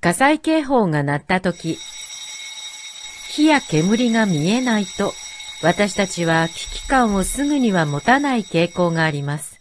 火災警報が鳴った時、火や煙が見えないと私たちは危機感をすぐには持たない傾向があります。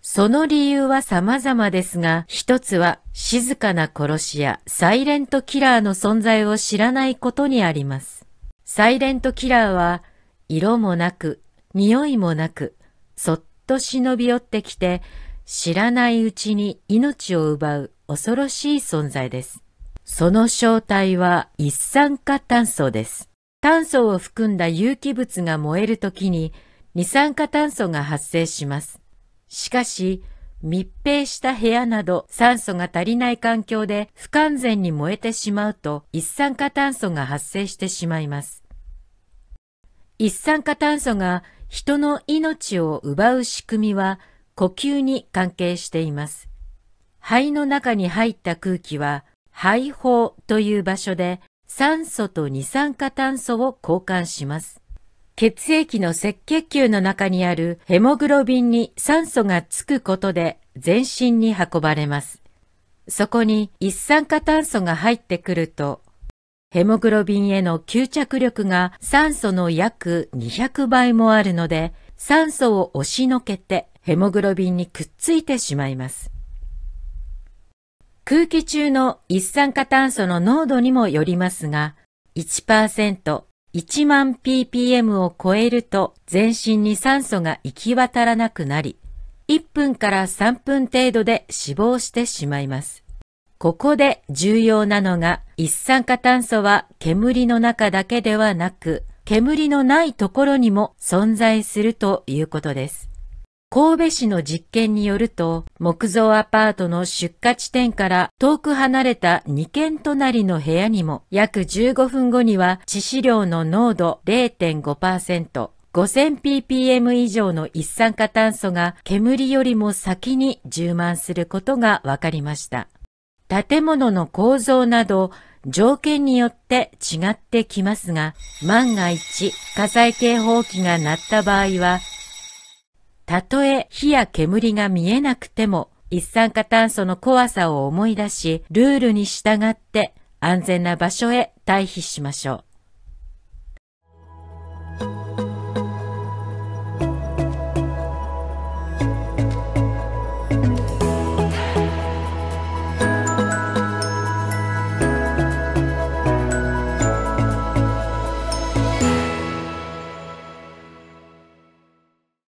その理由は様々ですが、一つは静かな殺しやサイレントキラーの存在を知らないことにあります。サイレントキラーは色もなく、匂いもなく、そっと忍び寄ってきて、知らないうちに命を奪う恐ろしい存在です。その正体は一酸化炭素です。炭素を含んだ有機物が燃えるときに二酸化炭素が発生します。しかし、密閉した部屋など酸素が足りない環境で不完全に燃えてしまうと一酸化炭素が発生してしまいます。一酸化炭素が人の命を奪う仕組みは呼吸に関係しています。肺の中に入った空気は肺胞という場所で酸素と二酸化炭素を交換します。血液の赤血球の中にあるヘモグロビンに酸素がつくことで全身に運ばれます。そこに一酸化炭素が入ってくると、ヘモグロビンへの吸着力が酸素の約200倍もあるので、酸素を押しのけてヘモグロビンにくっついてしまいます。空気中の一酸化炭素の濃度にもよりますが、1%、1万 ppm を超えると全身に酸素が行き渡らなくなり、1分から3分程度で死亡してしまいます。ここで重要なのが一酸化炭素は煙の中だけではなく煙のないところにも存在するということです。神戸市の実験によると、木造アパートの出火地点から遠く離れた2軒隣の部屋にも、約15分後には致死量の濃度0.5%、5000ppm 以上の一酸化炭素が煙よりも先に充満することが分かりました。建物の構造など条件によって違ってきますが、万が一火災警報器が鳴った場合はたとえ火や煙が見えなくても一酸化炭素の怖さを思い出し、ルールに従って安全な場所へ退避しましょう。